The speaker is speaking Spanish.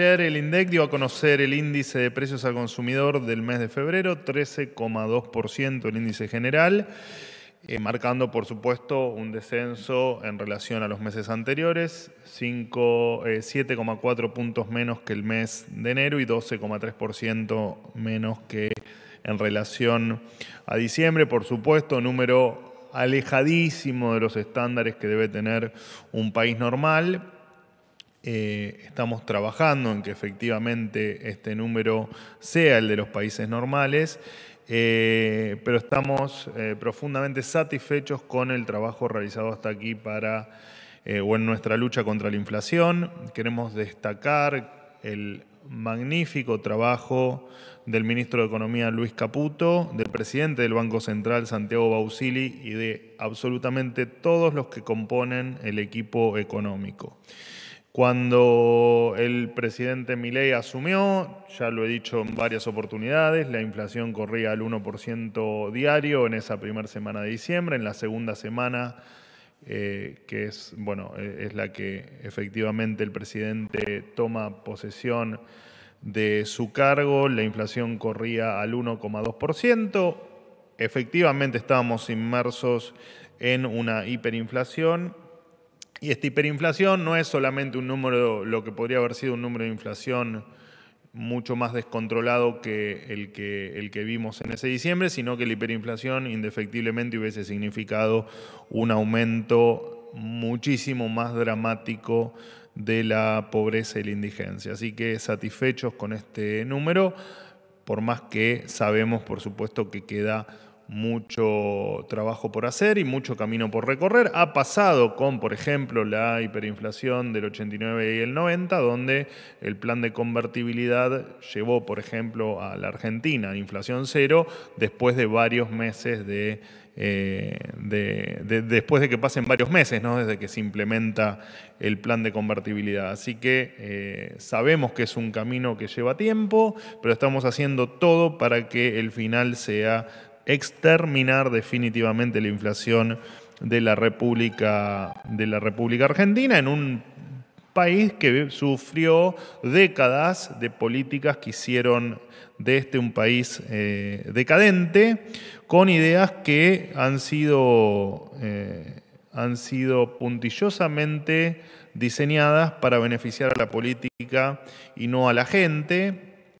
El INDEC dio a conocer el índice de precios al consumidor del mes de febrero, 13,2% el índice general, eh, marcando por supuesto un descenso en relación a los meses anteriores, 7,4 eh, puntos menos que el mes de enero y 12,3% menos que en relación a diciembre, por supuesto, número alejadísimo de los estándares que debe tener un país normal eh, estamos trabajando en que efectivamente este número sea el de los países normales, eh, pero estamos eh, profundamente satisfechos con el trabajo realizado hasta aquí para o en nuestra lucha contra la inflación. Queremos destacar el magnífico trabajo del ministro de Economía Luis Caputo, del presidente del Banco Central Santiago Bausili y de absolutamente todos los que componen el equipo económico. Cuando el presidente Milei asumió, ya lo he dicho en varias oportunidades, la inflación corría al 1% diario en esa primera semana de diciembre, en la segunda semana, eh, que es, bueno, eh, es la que efectivamente el presidente toma posesión de su cargo, la inflación corría al 1,2%, efectivamente estábamos inmersos en una hiperinflación y esta hiperinflación no es solamente un número, lo que podría haber sido un número de inflación mucho más descontrolado que el que, el que vimos en ese diciembre, sino que la hiperinflación indefectiblemente hubiese significado un aumento muchísimo más dramático de la pobreza y la indigencia. Así que satisfechos con este número, por más que sabemos, por supuesto, que queda mucho trabajo por hacer y mucho camino por recorrer. Ha pasado con, por ejemplo, la hiperinflación del 89 y el 90, donde el plan de convertibilidad llevó, por ejemplo, a la Argentina a inflación cero después de varios meses de, eh, después de que pasen varios meses, ¿no? desde que se implementa el plan de convertibilidad. Así que eh, sabemos que es un camino que lleva tiempo, pero estamos haciendo todo para que el final sea exterminar definitivamente la inflación de la República, de la República Argentina en un país que sufrió décadas de políticas que hicieron de este un país eh, decadente, con ideas que han sido, eh, han sido puntillosamente diseñadas para beneficiar a la política y no a la gente.